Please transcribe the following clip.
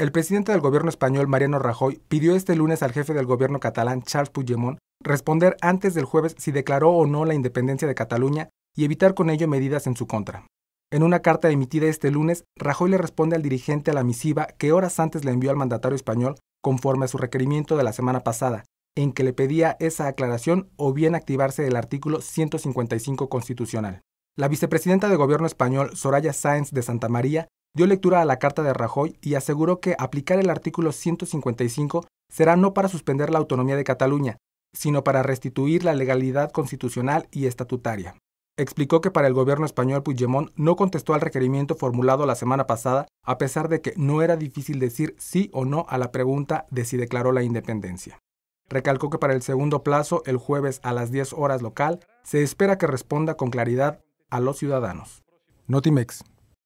El presidente del gobierno español, Mariano Rajoy, pidió este lunes al jefe del gobierno catalán, Charles Puigdemont, responder antes del jueves si declaró o no la independencia de Cataluña y evitar con ello medidas en su contra. En una carta emitida este lunes, Rajoy le responde al dirigente a la misiva que horas antes le envió al mandatario español conforme a su requerimiento de la semana pasada, en que le pedía esa aclaración o bien activarse del artículo 155 constitucional. La vicepresidenta de gobierno español, Soraya Sáenz de Santa María, dio lectura a la carta de Rajoy y aseguró que aplicar el artículo 155 será no para suspender la autonomía de Cataluña, sino para restituir la legalidad constitucional y estatutaria. Explicó que para el gobierno español Puigdemont no contestó al requerimiento formulado la semana pasada, a pesar de que no era difícil decir sí o no a la pregunta de si declaró la independencia. Recalcó que para el segundo plazo, el jueves a las 10 horas local, se espera que responda con claridad a los ciudadanos. Notimex,